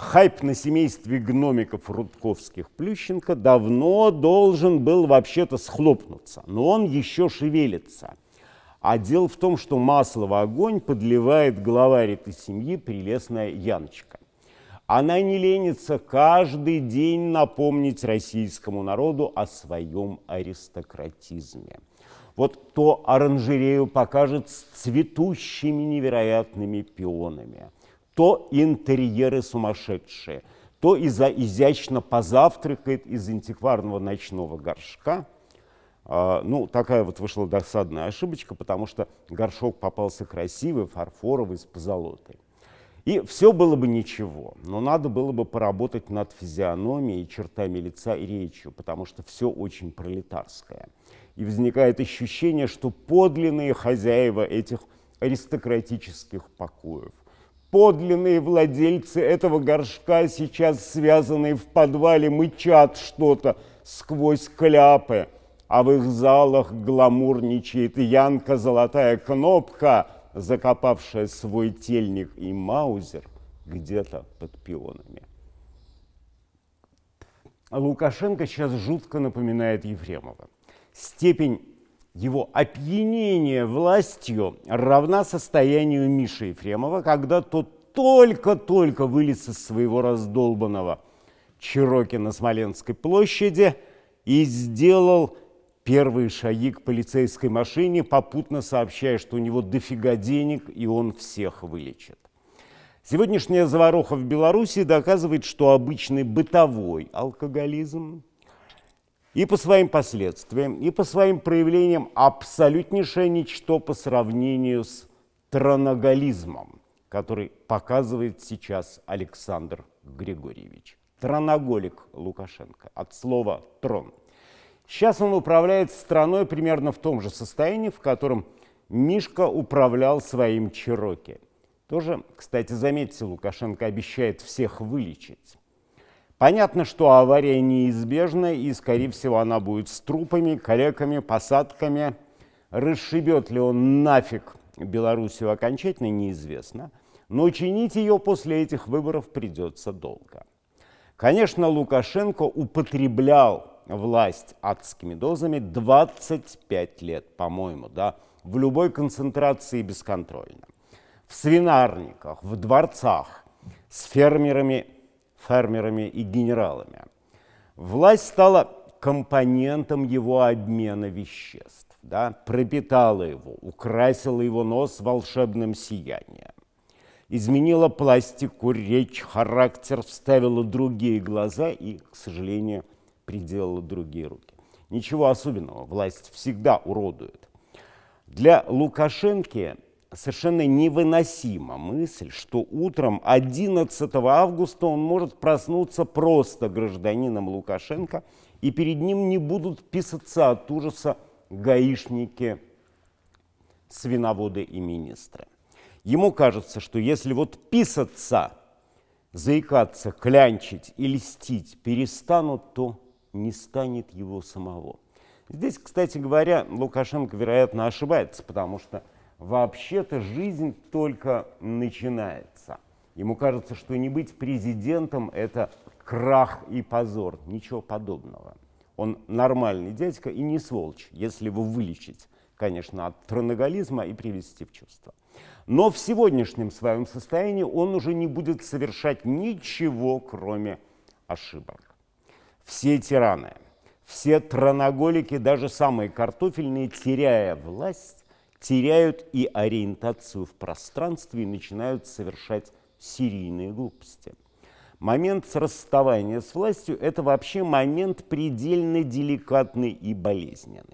Хайп на семействе гномиков Рудковских-Плющенко давно должен был вообще-то схлопнуться, но он еще шевелится. А дело в том, что масло в огонь подливает главарь этой семьи прелестная Яночка. Она не ленится каждый день напомнить российскому народу о своем аристократизме. Вот то оранжерею покажет с цветущими невероятными пионами – то интерьеры сумасшедшие, то из-за изящно позавтракает из антикварного ночного горшка. А, ну, такая вот вышла досадная ошибочка, потому что горшок попался красивый, фарфоровый, с позолотой. И все было бы ничего, но надо было бы поработать над физиономией, чертами лица и речью, потому что все очень пролетарское. И возникает ощущение, что подлинные хозяева этих аристократических покоев Подлинные владельцы этого горшка сейчас связанные в подвале мычат что-то сквозь кляпы, а в их залах гламурничает Янка Золотая Кнопка, закопавшая свой тельник и маузер где-то под пионами. Лукашенко сейчас жутко напоминает Ефремова. Степень его опьянение властью равна состоянию Миши Ефремова, когда тот только-только вылез из своего раздолбанного Чироки на Смоленской площади и сделал первые шаги к полицейской машине, попутно сообщая, что у него дофига денег и он всех вылечит. Сегодняшняя заваруха в Беларуси доказывает, что обычный бытовой алкоголизм и по своим последствиям, и по своим проявлениям абсолютнейшее ничто по сравнению с траноголизмом, который показывает сейчас Александр Григорьевич. Траноголик Лукашенко, от слова «трон». Сейчас он управляет страной примерно в том же состоянии, в котором Мишка управлял своим Чироки. Тоже, кстати, заметьте, Лукашенко обещает всех вылечить. Понятно, что авария неизбежна, и, скорее всего, она будет с трупами, калеками, посадками. Расшибет ли он нафиг Белоруссию окончательно, неизвестно. Но чинить ее после этих выборов придется долго. Конечно, Лукашенко употреблял власть адскими дозами 25 лет, по-моему, да, в любой концентрации бесконтрольно. В свинарниках, в дворцах, с фермерами – фермерами и генералами. Власть стала компонентом его обмена веществ, да, пропитала его, украсила его нос волшебным сиянием. Изменила пластику, речь, характер, вставила другие глаза и, к сожалению, приделала другие руки. Ничего особенного, власть всегда уродует. Для Лукашенко совершенно невыносима мысль, что утром 11 августа он может проснуться просто гражданином Лукашенко, и перед ним не будут писаться от ужаса гаишники, свиноводы и министры. Ему кажется, что если вот писаться, заикаться, клянчить и льстить перестанут, то не станет его самого. Здесь, кстати говоря, Лукашенко, вероятно, ошибается, потому что – Вообще-то жизнь только начинается. Ему кажется, что не быть президентом – это крах и позор. Ничего подобного. Он нормальный дядька и не сволочь, если его вылечить, конечно, от троноголизма и привести в чувство. Но в сегодняшнем своем состоянии он уже не будет совершать ничего, кроме ошибок. Все тираны, все троноголики, даже самые картофельные, теряя власть, теряют и ориентацию в пространстве и начинают совершать серийные глупости. Момент расставания с властью – это вообще момент предельно деликатный и болезненный.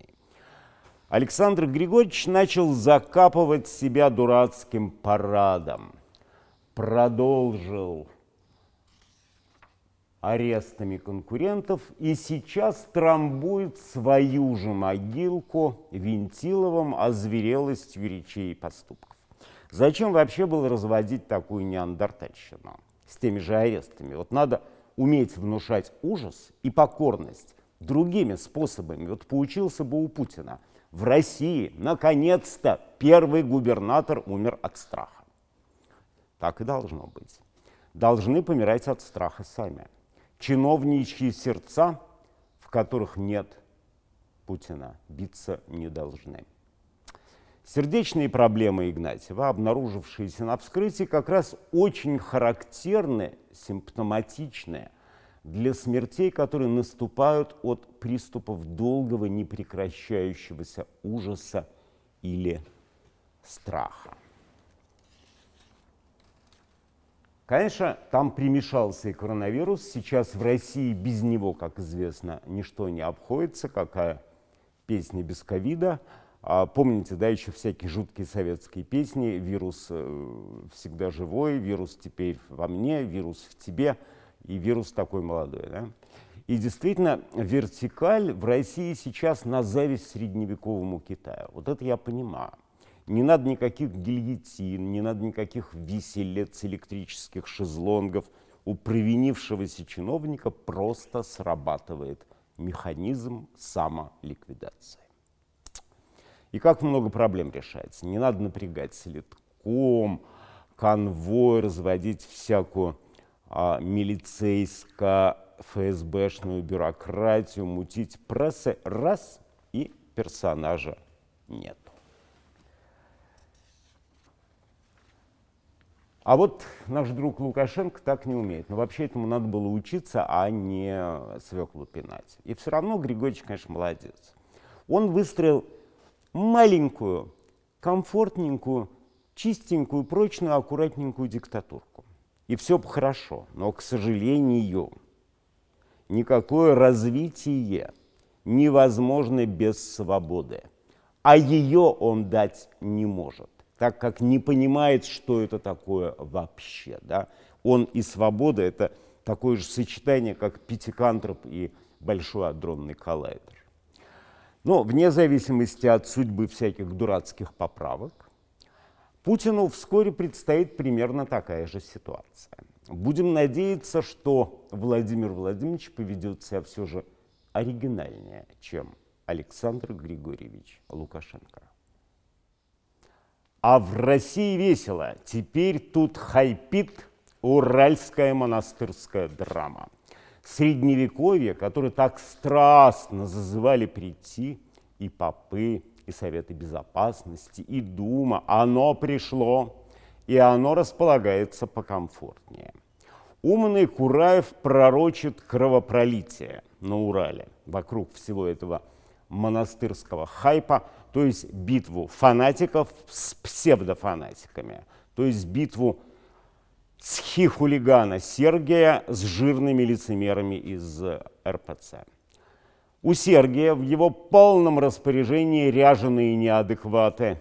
Александр Григорьевич начал закапывать себя дурацким парадом. Продолжил арестами конкурентов и сейчас трамбует свою же могилку вентиловым озверелостью речей и поступков. Зачем вообще было разводить такую неандертальщину с теми же арестами? Вот надо уметь внушать ужас и покорность другими способами. Вот поучился бы у Путина. В России, наконец-то, первый губернатор умер от страха. Так и должно быть. Должны помирать от страха сами чиновничьи сердца, в которых нет Путина, биться не должны. Сердечные проблемы Игнатьева, обнаружившиеся на вскрытии, как раз очень характерны, симптоматичны для смертей, которые наступают от приступов долгого непрекращающегося ужаса или страха. Конечно, там примешался и коронавирус. Сейчас в России без него, как известно, ничто не обходится. Какая песня без ковида. А помните, да, еще всякие жуткие советские песни. Вирус э, всегда живой, вирус теперь во мне, вирус в тебе и вирус такой молодой. Да? И действительно, вертикаль в России сейчас на зависть средневековому Китаю. Вот это я понимаю. Не надо никаких гильотин, не надо никаких виселец, электрических шезлонгов. У провинившегося чиновника просто срабатывает механизм самоликвидации. И как много проблем решается. Не надо напрягать селитком, конвой, разводить всякую а, милицейско-ФСБшную бюрократию, мутить прессы раз и персонажа нет. А вот наш друг Лукашенко так не умеет. Но вообще этому надо было учиться, а не свеклу пинать. И все равно Григорьевич, конечно, молодец. Он выстроил маленькую, комфортненькую, чистенькую, прочную, аккуратненькую диктатурку. И все бы хорошо, но, к сожалению, никакое развитие невозможно без свободы. А ее он дать не может так как не понимает, что это такое вообще. Да? Он и свобода – это такое же сочетание, как пятикантроп и большой адронный коллайдер. Но вне зависимости от судьбы всяких дурацких поправок, Путину вскоре предстоит примерно такая же ситуация. Будем надеяться, что Владимир Владимирович поведет себя все же оригинальнее, чем Александр Григорьевич Лукашенко. А в России весело. Теперь тут хайпит уральская монастырская драма. Средневековье, которое так страстно зазывали прийти и попы, и Советы Безопасности, и Дума, оно пришло, и оно располагается покомфортнее. Умный Кураев пророчит кровопролитие на Урале вокруг всего этого – монастырского хайпа, то есть битву фанатиков с псевдофанатиками, то есть битву схихулигана Сергия с жирными лицемерами из э, РПЦ. У Сергия в его полном распоряжении ряженые неадекваты,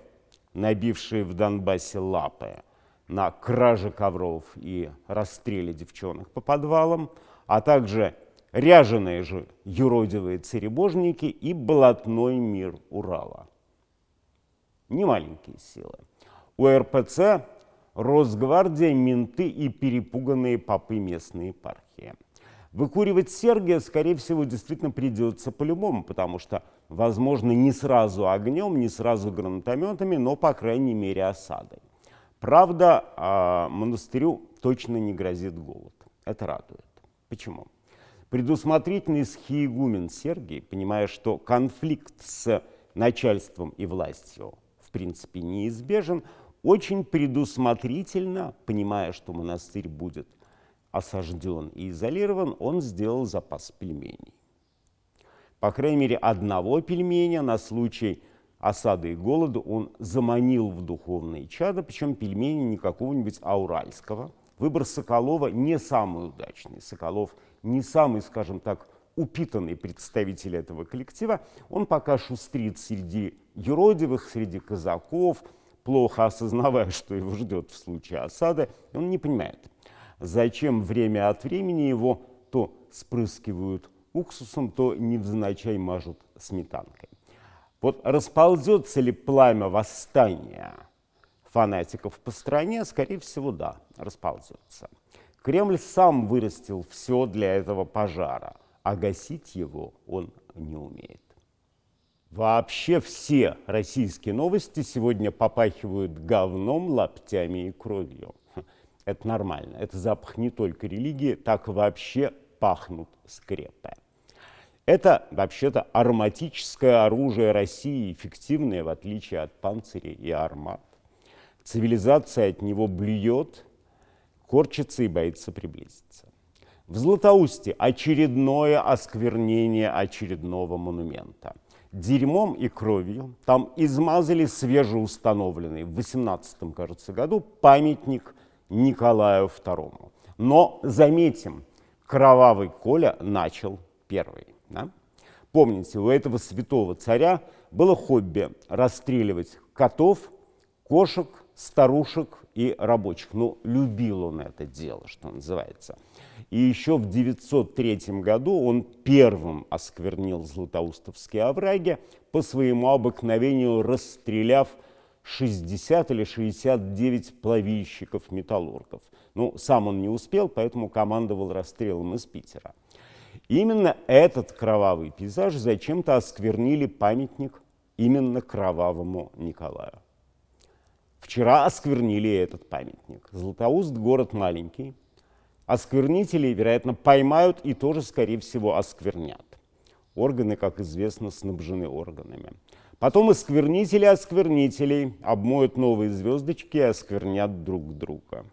набившие в Донбассе лапы на краже ковров и расстреле девчонок по подвалам, а также ряженые же юродивые церебожники и болотной мир Урала. Немаленькие силы. У РПЦ Росгвардия, менты и перепуганные попы местной епархии. Выкуривать Сергия, скорее всего, действительно придется по-любому, потому что, возможно, не сразу огнем, не сразу гранатометами, но, по крайней мере, осадой. Правда, а, монастырю точно не грозит голод. Это радует. Почему? Предусмотрительный схиегумен Сергий, понимая, что конфликт с начальством и властью в принципе неизбежен, очень предусмотрительно, понимая, что монастырь будет осажден и изолирован, он сделал запас пельменей. По крайней мере, одного пельменя на случай осады и голода он заманил в духовные чада, причем пельмени не какого-нибудь ауральского – Выбор Соколова не самый удачный. Соколов не самый, скажем так, упитанный представитель этого коллектива. Он пока шустрит среди юродивых, среди казаков, плохо осознавая, что его ждет в случае осады. Он не понимает, зачем время от времени его то спрыскивают уксусом, то невзначай мажут сметанкой. Вот расползется ли пламя восстания – фанатиков по стране, скорее всего, да, расползется. Кремль сам вырастил все для этого пожара, а гасить его он не умеет. Вообще все российские новости сегодня попахивают говном, лаптями и кровью. Хм, это нормально. Это запах не только религии, так вообще пахнут скрепы. Это вообще-то ароматическое оружие России, эффективное в отличие от панциря и армат. Цивилизация от него блюет, корчится и боится приблизиться. В Златоусте очередное осквернение очередного монумента. Дерьмом и кровью там измазали свежеустановленный в 18 м кажется, году памятник Николаю II. Но, заметим, кровавый Коля начал первый. Да? Помните, у этого святого царя было хобби расстреливать котов, кошек, старушек и рабочих. Ну, любил он это дело, что называется. И еще в 903 году он первым осквернил Златоустовские овраги, по своему обыкновению расстреляв 60 или 69 плавильщиков-металлургов. Ну, сам он не успел, поэтому командовал расстрелом из Питера. Именно этот кровавый пейзаж зачем-то осквернили памятник именно кровавому Николаю. Вчера осквернили этот памятник. Златоуст город маленький. Осквернителей, вероятно, поймают и тоже, скорее всего, осквернят. Органы, как известно, снабжены органами. Потом осквернители осквернителей обмоют новые звездочки и осквернят друг друга.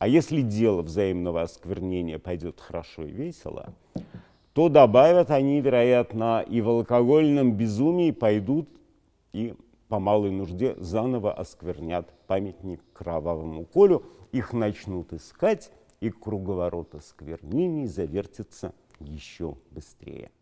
А если дело взаимного осквернения пойдет хорошо и весело, то добавят они, вероятно, и в алкогольном безумии пойдут и по малой нужде заново осквернят памятник кровавому Колю, их начнут искать, и круговорот осквернений завертится еще быстрее.